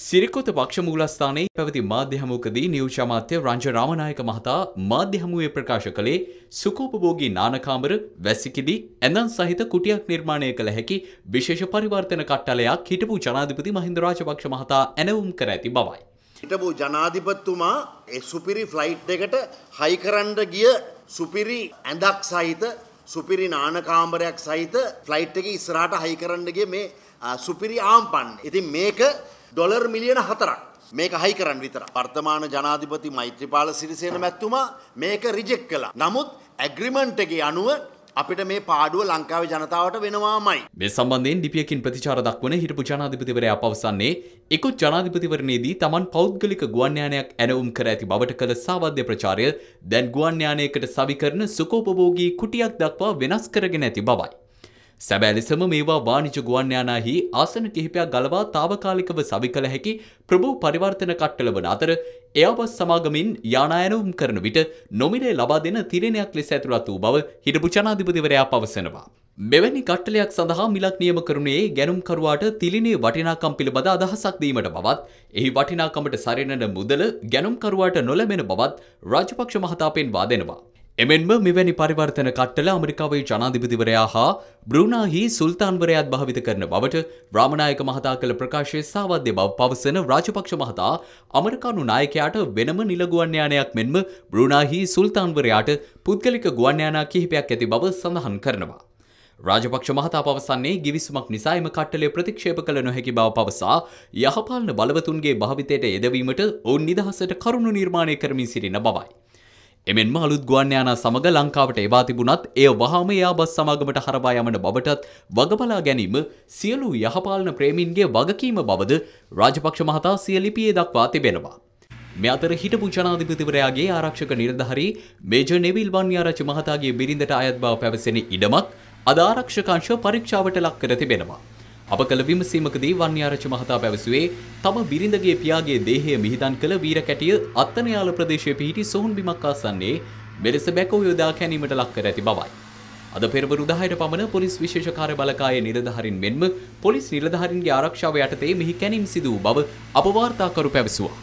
සිරිකොත පක්ෂ මූලස්ථානයේ පැවති මාධ්‍ය හමුවකදී නියෝජ්‍ය අමාත්‍ය රංජ රාමනායක මහතා මාධ්‍ය හමුවේ ප්‍රකාශ කළේ සුඛෝපභෝගී නානකාමර, වැසිකිලි, ඇඳන් සහිත කුටියක් නිර්මාණය කළ හැකි විශේෂ පරිවර්තන කට්ටලයක් හිටපු ජනාධිපති මහින්ද රාජපක්ෂ මහතා ඇනවුම් කර ඇති බවයි. හිටපු ජනාධිපතිතුමා ඒ සුපිරි ෆ්ලයිට් එකට හයි කරන්න ගිය සුපිරි ඇඳක් සහිත සුපිරි නානකාම්බරයක් සහිත ෆ්ලයිට් එක ඉස්රාට හයි කරන්නගේ මේ සුපිරි ආම්පන්. ඉතින් මේක ඩොලර් මිලියන හතරක්. මේක හයි කරන්න විතර. වර්තමාන ජනාධිපති මෛත්‍රීපාල සිරිසේන මැතිතුමා මේක රිජෙක්ට් කළා. නමුත් ඇග්‍රීමන්ට් එකේ අනුව අපිට මේ පාඩුව ලංකාවේ ජනතාවට වෙනවාමයි. මේ සම්බන්ධයෙන් ලිපියකින් ප්‍රතිචාර දක්වන හිටපු ජනාධිපතිවරයා පවසන්නේ එකොත් ජනාධිපතිවරණයේදී තමන් පෞද්ගලික ගුවන් යානයක් ඇනවුම් කර ඇති බවට කළ සාවද්‍ය ප්‍රචාරය දැන් ගුවන් යානයකට සවි කරන සුකෝපභෝගී කුටියක් දක්වා වෙනස් කරගෙන ඇති බවයි. සැබෑ ලෙසම මේවා වාණිජ ගුවන්යානාහි ආසන කිහිපයක් ගලවා తాවකාලිකව සවි කළ හැකි ප්‍රභූ පරිවර්තන කට්ටල වන අතර එයාබස් සමාගමින් යානායනවුම් කරන විට නොමිලේ ලබා දෙන තිරණයක් ලෙස ඇතුළත් වූ බව හිටපු ජනාධිපතිවරයා පවසනවා. මෙවැනි කට්ටලයක් සඳහා මිලක් නියම කරුණේ ගැනුම්කරුවාට තිලිනේ වටිනාකම් පිළිබඳ අදහසක් දීමට බවත් එහි වටිනාකමට සරිණන මුදල ගැනුම්කරුවාට නොලැබෙන බවත් රාජපක්ෂ මහතා පෙන්වා දෙනවා. එමෙන්ම මෙවැනි පරිවර්තන කට්ටල අමරිකාවේ ජනාධිපතිවරයා හා බ්‍රුනාහි සුල්තාන්වරයාත් භාවිත කරන බවට රාමනායක මහතා කළ ප්‍රකාශයේ සාවද්‍ය බව පවසන රාජපක්ෂ මහතා අමරිකානු නායකයාට වෙනම නිල ගුවන්යානයක් මෙන්ම බ්‍රුනාහි සුල්තාන්වරයාට පුද්ගලික ගුවන්යානා කිහිපයක් ඇති බව සඳහන් කරනවා. රාජපක්ෂ මහතා පවසන්නේ ගිවිසුමක් නිසා එම කට්ටලය ප්‍රතික්ෂේප කළ නොහැකි බව පවසා යහපාලන බලවතුන්ගේ භාවිතයට යෙදවීමට ඔවුන් නිදහසට කරුණු නිර්මාණය කරමින් සිටින බවයි. එමෙන්ම අලුත් ගුවන්යානා සමග ලංකාවට එවා තිබුණත් එය වහාම එයාබස් සමාගමට හරවා යමන බවටත් වගබලා ගැනීම සියලු යහපාලන ප්‍රේමීන්ගේ වගකීම බවද රාජපක්ෂ මහතා සිය ලිපියේ දක්වා තිබෙනවා. මේ අතර හිටපු ජනාධිපතිවරයාගේ ආරක්ෂක නිලධාරි මේජර් නෙවිල් වන්‍යාරච්චි මහතාගේ බිරිඳට අයත් බව පැවසෙන ඉඩමක් අද ආරක්ෂක අංශ පරීක්ෂාවට ලක් කර තිබෙනවා. අප කළ විමසීමකදී වන්‍යාරච්ච මහතා පැවසුවේ තම බිරිඳගේ පියාගේ දේහය මිහිදන් කළ වීර කැටිය අත්තනයාල ප්‍රදේශයේ පිහිටි සොහොන් බිමක් ආසන්නේ මෙලෙස බැකෝ යොදා කැනීමට ලක් කර ඇති බවයි. අද පෙරවරු 10ට පමණ පොලිස් විශේෂ කාර්ය බලකායේ නිලධාරීන් මෙන්ම පොලිස් නිලධාරීන්ගේ ආරක්ෂාව යටතේ මෙහි කැනීම සිදු වූ බව අප වාර්තාකරු පැවසුවා.